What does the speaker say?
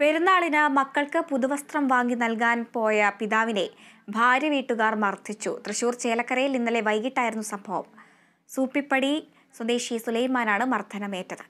പെരുന്നാളിന് മക്കൾക്ക് പുതുവസ്ത്രം വാങ്ങി നൽകാൻ പോയ പിതാവിനെ ഭാര്യ വീട്ടുകാർ മർദ്ദിച്ചു തൃശൂർ ചേലക്കരയിൽ ഇന്നലെ വൈകിട്ടായിരുന്നു സംഭവം സൂപ്പിപ്പടി സ്വദേശി സുലൈമാനാണ് മർദ്ദനമേറ്റത്